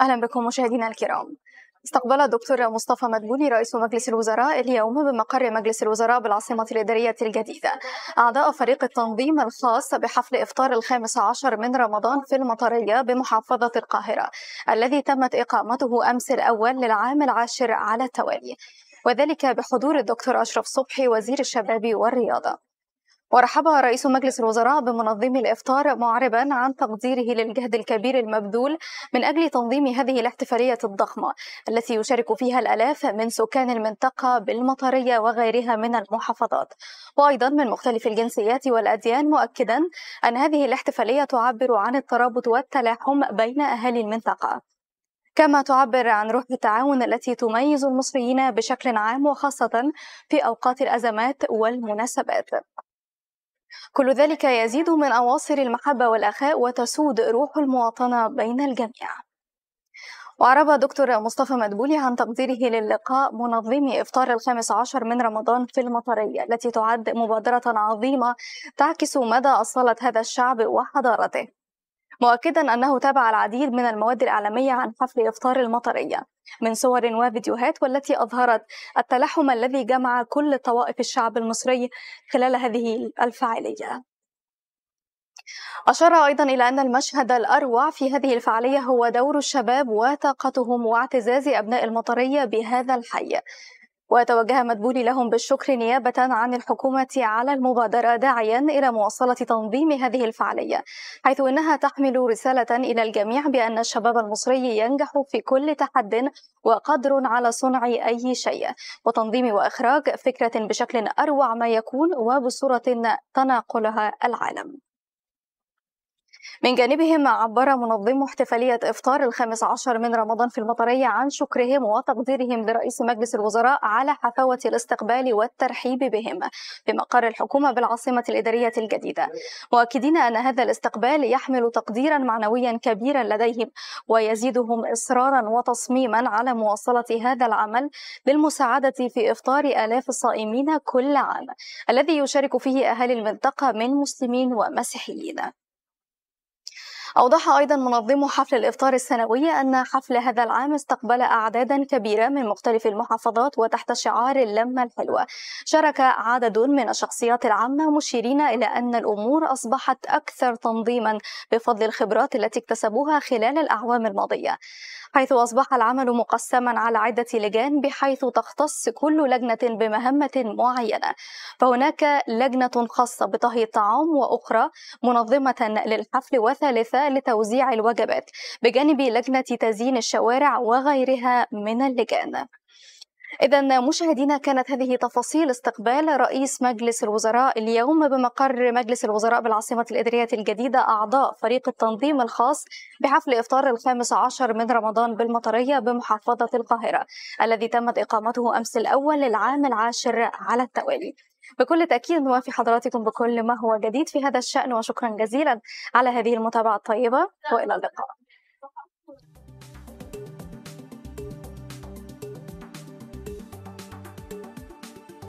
أهلا بكم مشاهدينا الكرام استقبل الدكتور مصطفى مدبولي رئيس مجلس الوزراء اليوم بمقر مجلس الوزراء بالعاصمة الإدارية الجديدة أعضاء فريق التنظيم الخاص بحفل إفطار الخامس عشر من رمضان في المطرية بمحافظة القاهرة الذي تمت إقامته أمس الأول للعام العاشر على التوالي وذلك بحضور الدكتور أشرف صبحي وزير الشباب والرياضة ورحب رئيس مجلس الوزراء بمنظمي الافطار معربا عن تقديره للجهد الكبير المبذول من اجل تنظيم هذه الاحتفاليه الضخمه التي يشارك فيها الالاف من سكان المنطقه بالمطريه وغيرها من المحافظات وايضا من مختلف الجنسيات والاديان مؤكدا ان هذه الاحتفاليه تعبر عن الترابط والتلاحم بين اهالي المنطقه كما تعبر عن روح التعاون التي تميز المصريين بشكل عام وخاصة في أوقات الأزمات والمناسبات كل ذلك يزيد من أواصر المحبة والأخاء وتسود روح المواطنة بين الجميع وعرب دكتور مصطفى مدبولي عن تقديره للقاء منظمي إفطار الخامس عشر من رمضان في المطرية التي تعد مبادرة عظيمة تعكس مدى أصالة هذا الشعب وحضارته مؤكدا أنه تابع العديد من المواد الإعلامية عن حفل إفطار المطرية من صور وفيديوهات والتي أظهرت التلحم الذي جمع كل طوائف الشعب المصري خلال هذه الفعالية أشار أيضا إلى أن المشهد الأروع في هذه الفعالية هو دور الشباب وطاقتهم واعتزاز أبناء المطرية بهذا الحي وتوجه مدبولي لهم بالشكر نيابة عن الحكومة على المبادرة داعيا إلى مواصلة تنظيم هذه الفعالية حيث إنها تحمل رسالة إلى الجميع بأن الشباب المصري ينجح في كل تحد وقدر على صنع أي شيء وتنظيم وإخراج فكرة بشكل أروع ما يكون وبصورة تناقلها العالم من جانبهم عبر منظمو احتفالية إفطار الخامس عشر من رمضان في المطرية عن شكرهم وتقديرهم لرئيس مجلس الوزراء على حفاوة الاستقبال والترحيب بهم في مقر الحكومة بالعاصمة الإدارية الجديدة مؤكدين أن هذا الاستقبال يحمل تقديرا معنويا كبيرا لديهم ويزيدهم إصرارا وتصميما على مواصلة هذا العمل للمساعدة في إفطار آلاف الصائمين كل عام الذي يشارك فيه أهالي المنطقة من مسلمين ومسيحيين أوضح أيضا منظمو حفل الإفطار السنوي أن حفل هذا العام استقبل أعدادا كبيرة من مختلف المحافظات وتحت شعار اللمة الحلوة شارك عدد من الشخصيات العامة مشيرين إلى أن الأمور أصبحت أكثر تنظيما بفضل الخبرات التي اكتسبوها خلال الأعوام الماضية حيث أصبح العمل مقسما على عدة لجان بحيث تختص كل لجنة بمهمة معينة فهناك لجنة خاصة بطهي الطعام وأخرى منظمة للحفل وثالثة لتوزيع الوجبات بجانب لجنة تزيين الشوارع وغيرها من اللجان إذا مشاهدينا كانت هذه تفاصيل استقبال رئيس مجلس الوزراء اليوم بمقر مجلس الوزراء بالعاصمة الإدارية الجديدة أعضاء فريق التنظيم الخاص بحفل إفطار الخامس عشر من رمضان بالمطرية بمحافظة القاهرة الذي تمت إقامته أمس الأول للعام العاشر على التوالي بكل تأكيد نوافي حضراتكم بكل ما هو جديد في هذا الشأن وشكرا جزيلا على هذه المتابعة الطيبة وإلى اللقاء